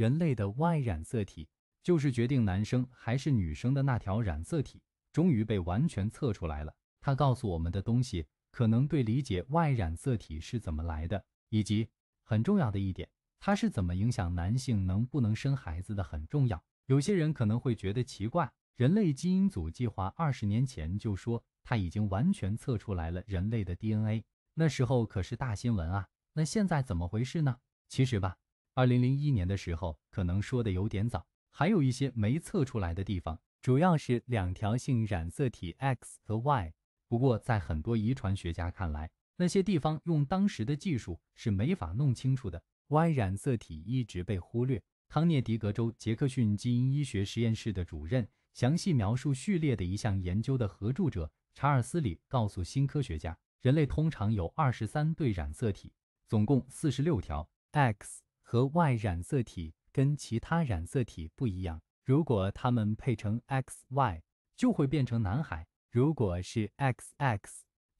人类的 Y 染色体，就是决定男生还是女生的那条染色体，终于被完全测出来了。它告诉我们的东西，可能对理解 Y 染色体是怎么来的，以及很重要的一点，它是怎么影响男性能不能生孩子的，很重要。有些人可能会觉得奇怪，人类基因组计划二十年前就说它已经完全测出来了人类的 DNA，那时候可是大新闻啊。那现在怎么回事呢？其实吧。二零零一年的时候，可能说的有点早，还有一些没测出来的地方，主要是两条性染色体 X 和 Y。不过，在很多遗传学家看来，那些地方用当时的技术是没法弄清楚的。Y 染色体一直被忽略。康涅狄格州杰克逊基因医学实验室的主任、详细描述序列的一项研究的合著者查尔斯里告诉《新科学家》，人类通常有二十三对染色体，总共四十六条 X。和 Y 染色体跟其他染色体不一样，如果它们配成 XY 就会变成男孩，如果是 XX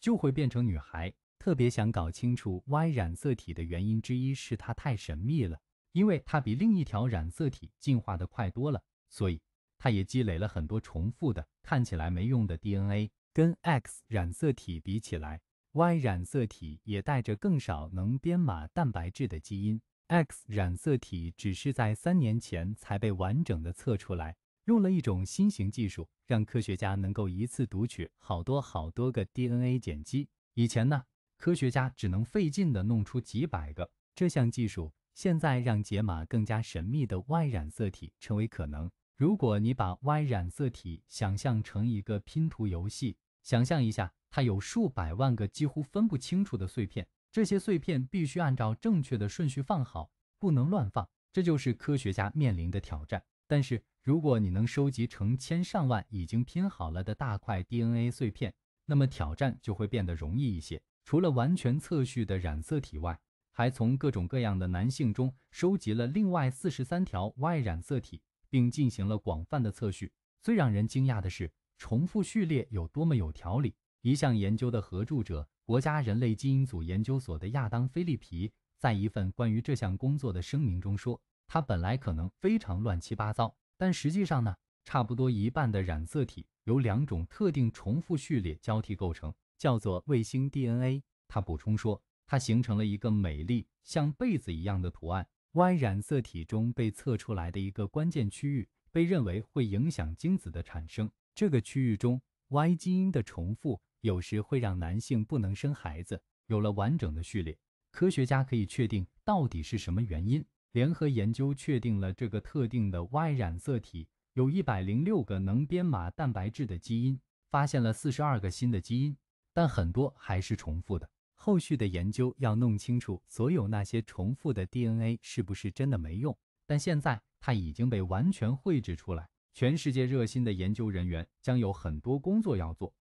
就会变成女孩。特别想搞清楚 Y 染色体的原因之一是它太神秘了，因为它比另一条染色体进化的快多了，所以它也积累了很多重复的、看起来没用的 DNA。跟 X 染色体比起来，Y 染色体也带着更少能编码蛋白质的基因。X 染色体只是在三年前才被完整的测出来，用了一种新型技术，让科学家能够一次读取好多好多个 DNA 碱基。以前呢，科学家只能费劲的弄出几百个。这项技术现在让解码更加神秘的 Y 染色体成为可能。如果你把 Y 染色体想象成一个拼图游戏，想象一下，它有数百万个几乎分不清楚的碎片。这些碎片必须按照正确的顺序放好，不能乱放。这就是科学家面临的挑战。但是，如果你能收集成千上万已经拼好了的大块 DNA 碎片，那么挑战就会变得容易一些。除了完全测序的染色体外，还从各种各样的男性中收集了另外四十三条 Y 染色体，并进行了广泛的测序。最让人惊讶的是，重复序列有多么有条理。一项研究的合著者、国家人类基因组研究所的亚当·菲利皮在一份关于这项工作的声明中说：“它本来可能非常乱七八糟，但实际上呢，差不多一半的染色体由两种特定重复序列交替构成，叫做卫星 DNA。”他补充说：“它形成了一个美丽像被子一样的图案。Y 染色体中被测出来的一个关键区域被认为会影响精子的产生。这个区域中 Y 基因的重复。”有时会让男性不能生孩子。有了完整的序列，科学家可以确定到底是什么原因。联合研究确定了这个特定的 Y 染色体有一百零六个能编码蛋白质的基因，发现了四十二个新的基因，但很多还是重复的。后续的研究要弄清楚所有那些重复的 DNA 是不是真的没用。但现在它已经被完全绘制出来，全世界热心的研究人员将有很多工作要做。